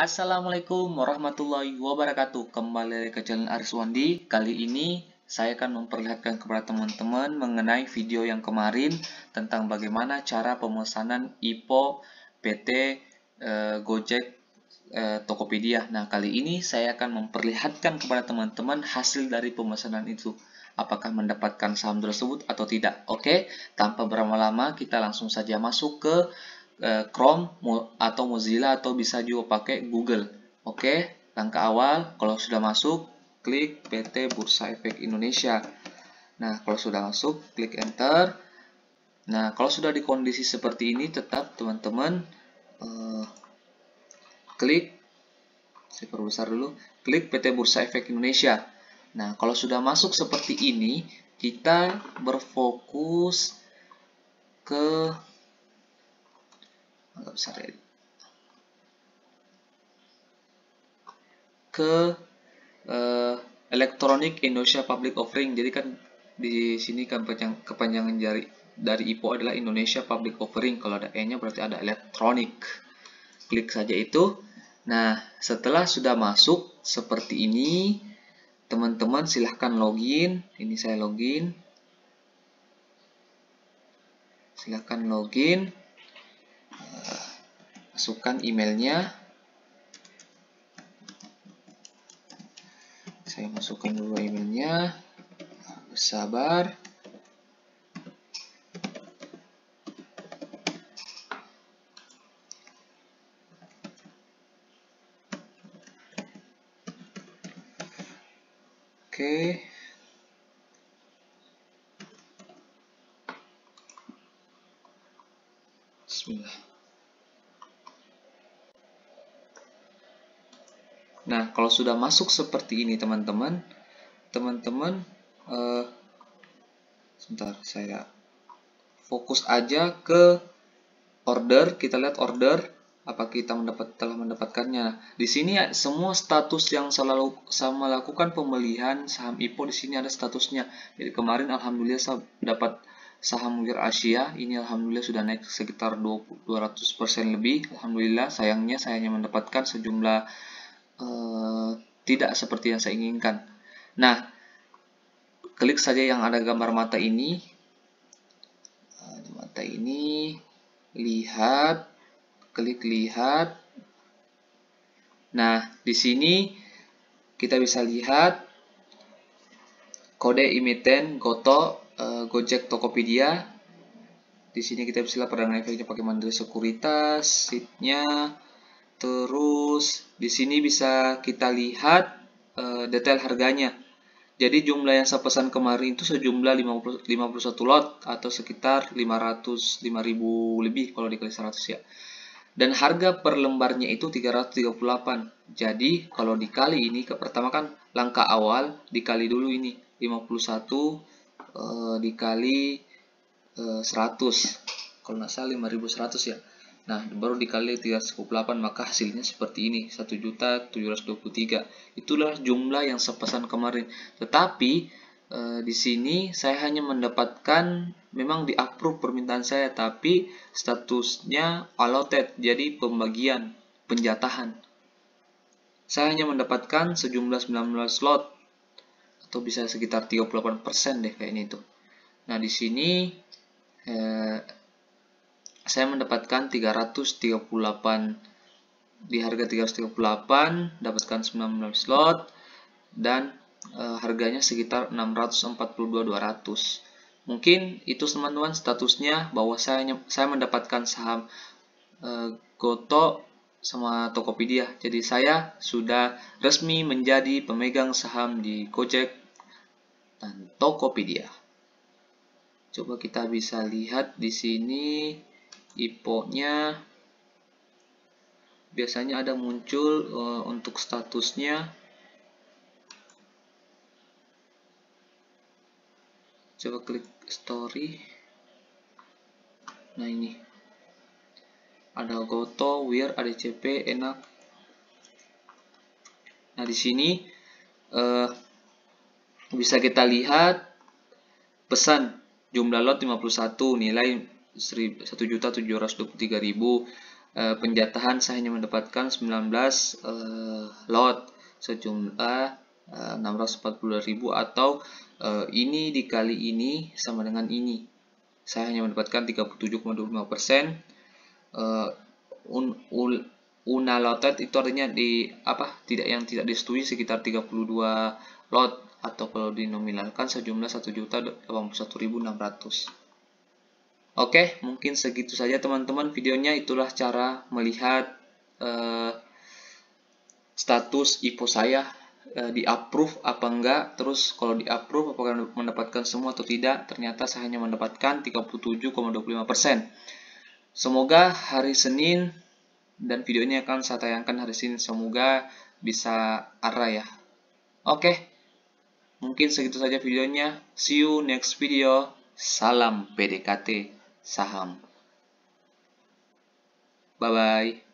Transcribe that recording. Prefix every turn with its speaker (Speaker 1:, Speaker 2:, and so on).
Speaker 1: Assalamualaikum warahmatullahi wabarakatuh Kembali lagi ke channel Ariswandi Kali ini saya akan memperlihatkan kepada teman-teman mengenai video yang kemarin Tentang bagaimana cara pemesanan IPO PT e, eh, Gojek e, Tokopedia Nah kali ini saya akan memperlihatkan kepada teman-teman hasil dari pemesanan itu Apakah mendapatkan saham tersebut atau tidak Oke tanpa berlama-lama kita langsung saja masuk ke Eh, Chrome atau Mozilla atau bisa juga pakai Google. Oke, langkah awal kalau sudah masuk klik PT Bursa Efek Indonesia. Nah, kalau sudah masuk klik enter. Nah, kalau sudah di kondisi seperti ini tetap teman-teman eh, klik saya perbesar dulu, klik PT Bursa Efek Indonesia. Nah, kalau sudah masuk seperti ini, kita berfokus ke ya. Ke uh, eh, elektronik Indonesia Public Offering. Jadi kan di sini kan panjang kepanjangan jari dari IPO adalah Indonesia Public Offering. Kalau ada E-nya berarti ada elektronik. Klik saja itu. Nah, setelah sudah masuk seperti ini, teman-teman silahkan login. Ini saya login. Silahkan login masukkan emailnya saya masukkan dulu emailnya sabar Oke. Bismillah. Nah, kalau sudah masuk seperti ini teman-teman, teman-teman, uh, sebentar saya fokus aja ke order. Kita lihat order, apa kita mendapat telah mendapatkannya. Nah, di sini ya, semua status yang selalu sama lakukan pembelian saham IPO di sini ada statusnya. Jadi kemarin alhamdulillah saya dapat saham Wir Asia ini alhamdulillah sudah naik sekitar 200% lebih. Alhamdulillah sayangnya saya hanya mendapatkan sejumlah e, tidak seperti yang saya inginkan. Nah, klik saja yang ada gambar mata ini. Eh, mata ini, lihat, klik lihat. Nah, di sini kita bisa lihat kode imiten Goto, eh, Gojek, Tokopedia. Di sini kita bisa lihat perdana efeknya pakai mandiri sekuritas, seatnya, di sini bisa kita lihat e, detail harganya. Jadi jumlah yang saya pesan kemarin itu sejumlah 50, 51 lot atau sekitar 500 5000 lebih kalau dikali 100 ya. Dan harga per lembarnya itu 338. Jadi kalau dikali ini ke pertama kan langkah awal dikali dulu ini 51 e, eh, dikali e, eh, 100. Kalau nggak salah 5100 ya. Nah, baru dikali 308 maka hasilnya seperti ini, 1.723. Itulah jumlah yang sepesan kemarin. Tetapi e, di sini saya hanya mendapatkan memang di approve permintaan saya tapi statusnya allotted, jadi pembagian, penjatahan. Saya hanya mendapatkan sejumlah 19 slot atau bisa sekitar 38% deh kayaknya itu. Nah, di sini eh, saya mendapatkan 338 di harga 338 dapatkan 19 slot dan e, harganya sekitar 642.200 mungkin itu teman-teman statusnya bahwa saya saya mendapatkan saham e, Goto sama Tokopedia jadi saya sudah resmi menjadi pemegang saham di Gojek dan Tokopedia coba kita bisa lihat di sini ipo biasanya ada muncul uh, untuk statusnya coba klik story nah ini ada goto Weird, ada CP enak nah di sini uh, bisa kita lihat pesan jumlah lot 51 nilai juta 1 ribu eh, penjatahan saya hanya mendapatkan 19 eh, lot sejumlah eh, 642.000 atau eh, ini dikali ini sama dengan ini saya hanya mendapatkan 37,25% eh, un, un, lotet itu artinya di apa tidak yang tidak disetujui sekitar 32 lot atau kalau dinominalkan sejumlah 1.081.600 Oke, mungkin segitu saja teman-teman videonya. Itulah cara melihat uh, status IPO saya uh, eh, di approve apa enggak. Terus kalau di approve apakah mendapatkan semua atau tidak. Ternyata saya hanya mendapatkan 37,25%. Semoga hari Senin dan video ini akan saya tayangkan hari Senin. Semoga bisa arah ya. Oke, mungkin segitu saja videonya. See you next video. Salam PDKT saham. Bye-bye.